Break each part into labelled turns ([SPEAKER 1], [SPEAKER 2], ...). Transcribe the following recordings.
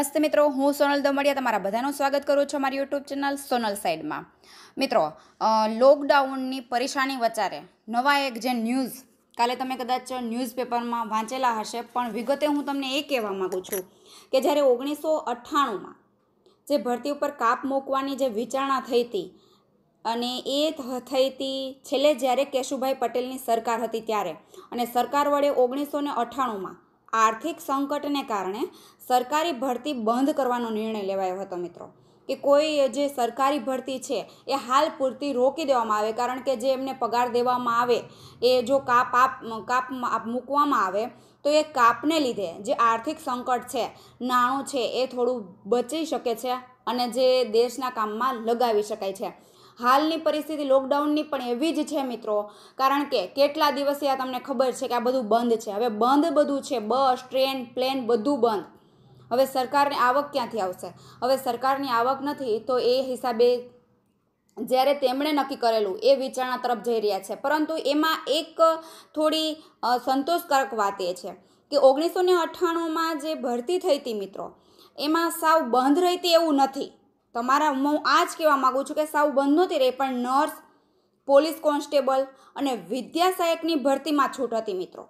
[SPEAKER 1] મસ્ત મિત્રો હું સોનલ દમડિયા તમારા બધાનું સ્વાગત કરું છું મારી યુટ્યુબ ચેનલ સોનલ સાઈડમાં મિત્રો લોકડાઉનની પરેશાની વચારે નવા એક જે ન્યૂઝ કાલે તમે કદાચ ન્યૂઝપેપરમાં વાંચેલા હશે પણ વિગતે હું તમને એ કહેવા માગું છું કે જ્યારે ઓગણીસો અઠ્ઠાણુંમાં જે ભરતી ઉપર કાપ મૂકવાની જે વિચારણા થઈ હતી અને એ થઈ હતી છેલ્લે જ્યારે કેશુભાઈ પટેલની સરકાર હતી ત્યારે અને સરકાર વડે ઓગણીસો ને અઠ્ઠાણુંમાં આર્થિક સંકટને કારણે સરકારી ભરતી બંધ કરવાનો નિર્ણય લેવાયો હતો મિત્રો કે કોઈ જે સરકારી ભરતી છે એ હાલ પૂરતી રોકી દેવામાં આવે કારણ કે જે એમને પગાર દેવામાં આવે એ જો કાપ આપ કાપ મૂકવામાં આવે તો એ કાપને લીધે જે આર્થિક સંકટ છે નાણું છે એ થોડું બચી શકે છે અને જે દેશના કામમાં લગાવી શકાય છે હાલની પરિસ્થિતિ લોકડાઉનની પણ એવી જ છે મિત્રો કારણ કે કેટલા દિવસે આ તમને ખબર છે કે આ બધું બંધ છે હવે બંધ બધું છે બસ ટ્રેન પ્લેન બધું બંધ હવે સરકારની આવક ક્યાંથી આવશે હવે સરકારની આવક નથી તો એ હિસાબે જ્યારે તેમણે નક્કી કરેલું એ વિચારણા તરફ જઈ રહ્યા છે પરંતુ એમાં એક થોડી સંતોષકારક વાત એ છે કે ઓગણીસો ને અઠ્ઠાણુંમાં જે ભરતી થઈ હતી મિત્રો એમાં સાવ બંધ રહી હતી એવું નથી તમારા હું આ જ કહેવા માગું છું કે સાવ બંધ નહોતી રહી પણ નર્સ પોલીસ કોન્સ્ટેબલ અને વિદ્યા સહાયકની ભરતીમાં છૂટ હતી મિત્રો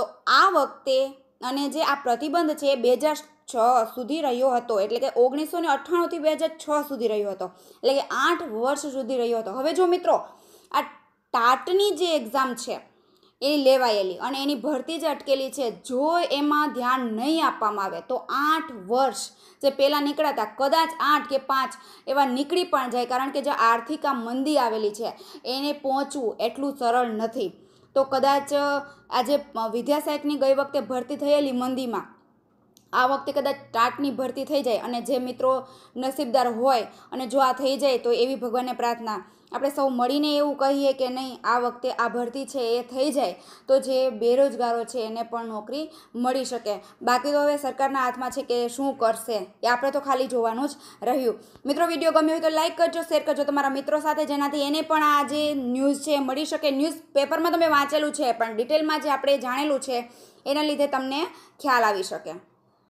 [SPEAKER 1] તો આ વખતે અને જે આ પ્રતિબંધ છે એ બે હજાર છ સુધી રહ્યો હતો એટલે કે ઓગણીસો ને અઠ્ઠાણુંથી બે હજાર છ સુધી રહ્યો હતો એટલે કે આઠ વર્ષ સુધી રહ્યો હતો હવે જો મિત્રો આ ટાટની જે એક્ઝામ છે એ લેવાયેલી અને એની ભરતી જ અટકેલી છે જો એમાં ધ્યાન નહીં આપવામાં આવે તો આઠ વર્ષ જે પહેલાં નીકળ્યા હતા કદાચ આઠ કે પાંચ એવા નીકળી પણ જાય કારણ કે જે આર્થિક આ મંદી આવેલી છે એને પહોંચવું એટલું સરળ નથી તો કદાચ આજે વિદ્યાસાહેબની ગઈ વખતે ભરતી થયેલી મંદીમાં આ વખતે કદાચ ટાટની ભરતી થઈ જાય અને જે મિત્રો નસીબદાર હોય અને જો આ થઈ જાય તો એવી ભગવાનને પ્રાર્થના આપણે સૌ મળીને એવું કહીએ કે નહીં આ વખતે આ ભરતી છે એ થઈ જાય તો જે બેરોજગારો છે એને પણ નોકરી મળી શકે બાકી તો હવે સરકારના હાથમાં છે કે શું કરશે એ આપણે તો ખાલી જોવાનું જ રહ્યું મિત્રો વિડીયો ગમ્યો હોય તો લાઇક કરજો શેર કરજો તમારા મિત્રો સાથે જેનાથી એને પણ આ જે ન્યૂઝ છે મળી શકે ન્યૂઝ પેપરમાં તમે વાંચેલું છે પણ ડિટેલમાં જે આપણે જાણેલું છે એના લીધે તમને ખ્યાલ આવી શકે